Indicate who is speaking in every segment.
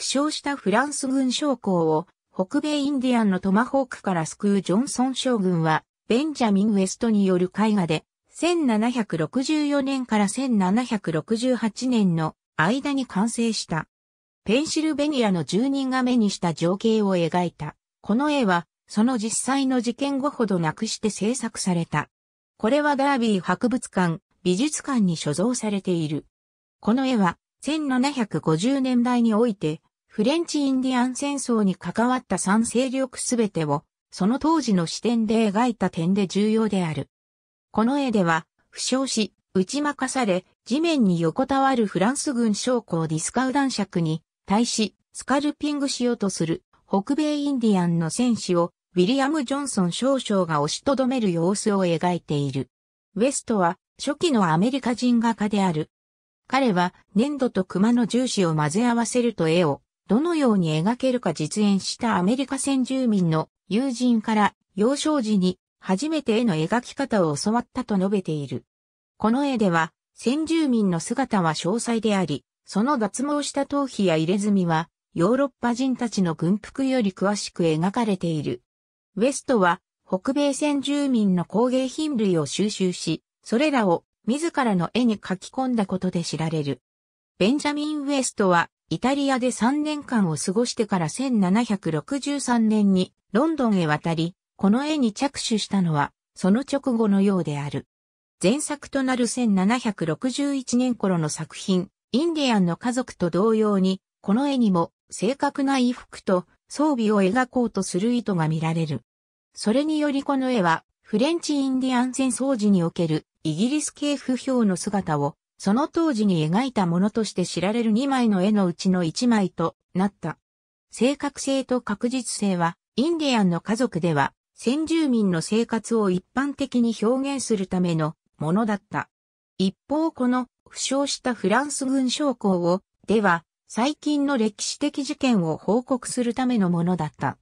Speaker 1: 負傷したフランス軍将校を北米インディアンのトマホークから救うジョンソン将軍は、ベンジャミン・ウェストによる絵画で、1764年から1768年の間に完成した。ペンシルベニアの住人が目にした情景を描いた。この絵は、その実際の事件後ほどなくして制作された。これはダービー博物館、美術館に所蔵されている。この絵は、1750年代において、フレンチインディアン戦争に関わった三勢力すべてを、その当時の視点で描いた点で重要である。この絵では、負傷し、打ち負かされ、地面に横たわるフランス軍将校ディスカウン尺に、対し、スカルピングしようとする、北米インディアンの戦士を、ウィリアム・ジョンソン少将が押しとどめる様子を描いている。ウェストは、初期のアメリカ人画家である。彼は、粘土と熊の重視を混ぜ合わせると絵を、どのように描けるか実演したアメリカ先住民の友人から幼少時に初めて絵の描き方を教わったと述べている。この絵では先住民の姿は詳細であり、その脱毛した頭皮や入れ墨はヨーロッパ人たちの軍服より詳しく描かれている。ウエストは北米先住民の工芸品類を収集し、それらを自らの絵に書き込んだことで知られる。ベンジャミン・ウエストはイタリアで3年間を過ごしてから1763年にロンドンへ渡り、この絵に着手したのは、その直後のようである。前作となる1761年頃の作品、インディアンの家族と同様に、この絵にも正確な衣服と装備を描こうとする意図が見られる。それによりこの絵は、フレンチインディアン戦争時におけるイギリス系不評の姿をその当時に描いたものとして知られる2枚の絵のうちの1枚となった。正確性と確実性は、インディアンの家族では、先住民の生活を一般的に表現するためのものだった。一方この負傷したフランス軍将校を、では、最近の歴史的事件を報告するためのものだった。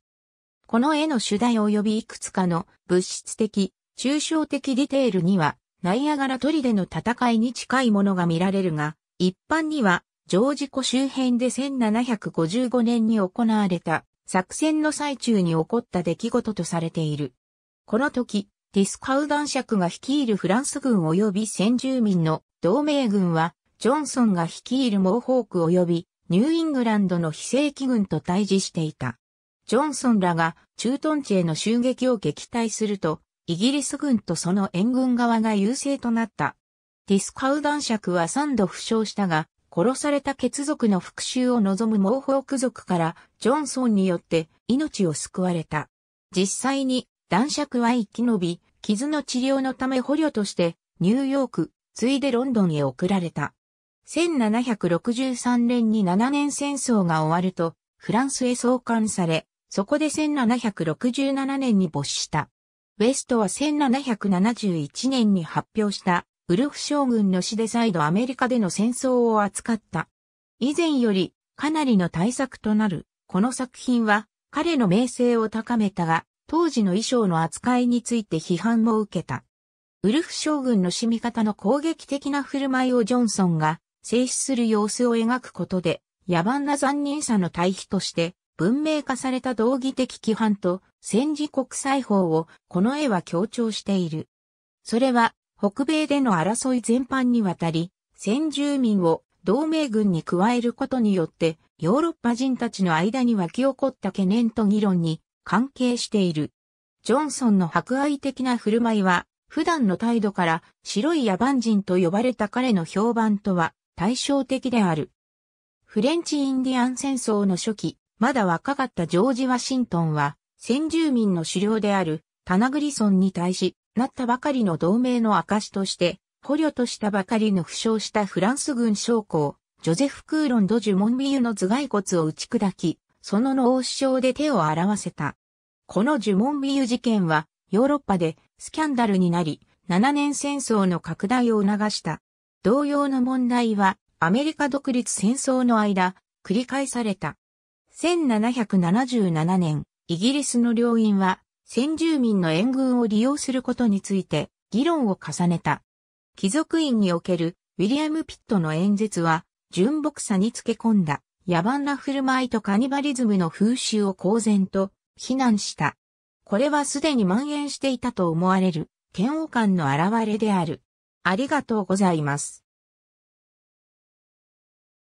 Speaker 1: この絵の主題及びいくつかの物質的、抽象的ディテールにはナイアガラ砦の戦いに近いものが見られるが、一般には、ジョージ湖周辺で1755年に行われた作戦の最中に起こった出来事とされている。この時、ティスカウダン尺が率いるフランス軍及び先住民の同盟軍は、ジョンソンが率いるモーホーク及びニューイングランドの非正規軍と対峙していた。ジョンソンらが駐屯地への襲撃を撃退すると、イギリス軍とその援軍側が優勢となった。ディスカウダン爵は3度負傷したが、殺された血族の復讐を望むモーホーク族からジョンソンによって命を救われた。実際に男爵は生き延び、傷の治療のため捕虜としてニューヨーク、ついでロンドンへ送られた。1763年に7年戦争が終わると、フランスへ送還され、そこで1767年に没した。ウェストは1771年に発表したウルフ将軍の死で再度アメリカでの戦争を扱った。以前よりかなりの大作となる、この作品は彼の名声を高めたが、当時の衣装の扱いについて批判も受けた。ウルフ将軍の死味方の攻撃的な振る舞いをジョンソンが制止する様子を描くことで、野蛮な残忍さの対比として文明化された道義的規範と戦時国際法をこの絵は強調している。それは北米での争い全般にわたり、先住民を同盟軍に加えることによってヨーロッパ人たちの間に湧き起こった懸念と議論に関係している。ジョンソンの博愛的な振る舞いは普段の態度から白い野蛮人と呼ばれた彼の評判とは対照的である。フレンチインディアン戦争の初期、まだ若かったジョージ・ワシントンは、先住民の狩猟であるタナグリソンに対し、なったばかりの同盟の証として、捕虜としたばかりの負傷したフランス軍将校、ジョゼフ・クーロン・ド・ジュ・モンビユの頭蓋骨を打ち砕き、その脳死傷で手を表せた。このジュ・モンビユ事件は、ヨーロッパでスキャンダルになり、7年戦争の拡大を促した。同様の問題は、アメリカ独立戦争の間、繰り返された。1777年、イギリスの領院は、先住民の援軍を利用することについて、議論を重ねた。貴族院における、ウィリアム・ピットの演説は、純朴さにつけ込んだ、野蛮な振る舞いとカニバリズムの風習を公然と、非難した。これはすでに蔓延していたと思われる、嫌悪感の表れである。ありがとうございます。